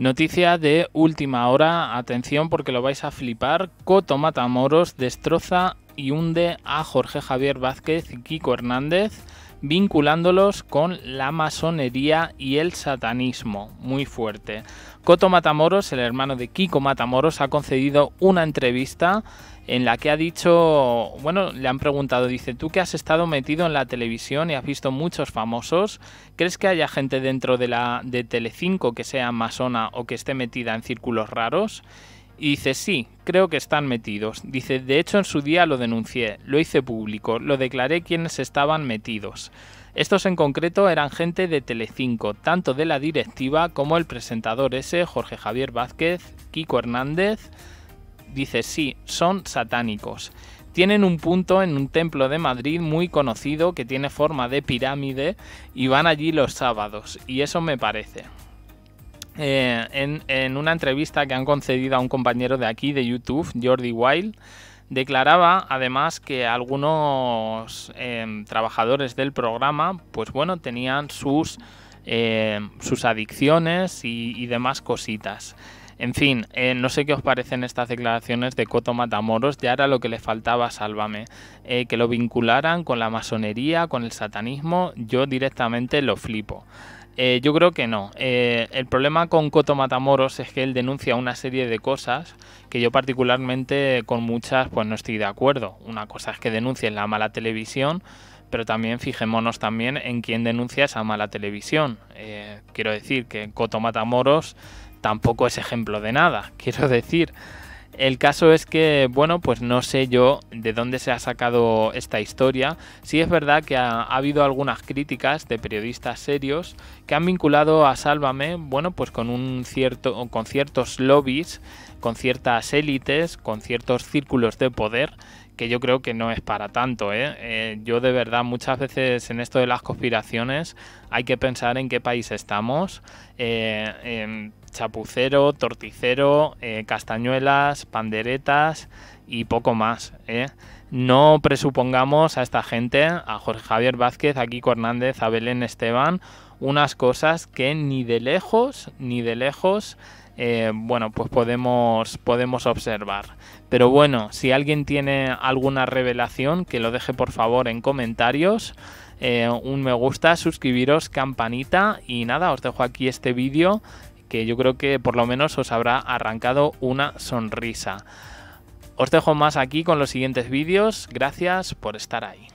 Noticia de última hora, atención porque lo vais a flipar. Coto Matamoros destroza y hunde a Jorge Javier Vázquez y Kiko Hernández vinculándolos con la masonería y el satanismo, muy fuerte. Coto Matamoros, el hermano de Kiko Matamoros, ha concedido una entrevista en la que ha dicho, bueno, le han preguntado, dice, tú que has estado metido en la televisión y has visto muchos famosos, ¿crees que haya gente dentro de la de Telecinco que sea masona o que esté metida en círculos raros? Y dice, sí, creo que están metidos. Dice, de hecho en su día lo denuncié, lo hice público, lo declaré quienes estaban metidos. Estos en concreto eran gente de Telecinco, tanto de la directiva como el presentador ese, Jorge Javier Vázquez, Kiko Hernández. Dice, sí, son satánicos. Tienen un punto en un templo de Madrid muy conocido que tiene forma de pirámide y van allí los sábados, y eso me parece. Eh, en, una entrevista que han concedido a un compañero de aquí, de YouTube, Jordi Wild, declaraba además que algunos em, trabajadores del programa, pues bueno, tenían sus, em, sus adicciones y, demás cositas. En fin, eh, no sé qué os parecen estas declaraciones de Coto Matamoros, ya era lo que le faltaba Sálvame, eh, que lo vincularan con la masonería, con el satanismo, yo directamente lo flipo. Eh, yo creo que no. Eh, el problema con Coto Matamoros es que él denuncia una serie de cosas que yo particularmente con muchas pues no estoy de acuerdo. Una cosa es que en la mala televisión, pero también fijémonos también en quién denuncia esa mala televisión. Eh, quiero decir que Coto Matamoros tampoco es ejemplo de nada. Quiero decir... El caso es que, bueno, pues no sé yo de dónde se ha sacado esta historia. Sí es verdad que ha, habido algunas críticas de periodistas serios que han vinculado a Sálvame, bueno, pues con un cierto, con ciertos lobbies, con ciertas élites, con ciertos círculos de poder que yo creo que no es para tanto. Eh, eh yo de verdad muchas veces en esto de las conspiraciones hay que pensar en qué país estamos. Eh, chapucero, torticero, eh, castañuelas, panderetas y poco más. ¿eh? No presupongamos a esta gente, a Jorge Javier Vázquez, a Kiko Hernández, a Belén Esteban, unas cosas que ni de lejos, ni de lejos, eh, bueno, pues podemos, podemos observar. Pero bueno, si alguien tiene alguna revelación, que lo deje por favor en comentarios. un me gusta, suscribiros, campanita y nada, os dejo aquí este vídeo que yo creo que por lo menos os habrá arrancado una sonrisa. Os dejo más aquí con los siguientes vídeos. Gracias por estar ahí.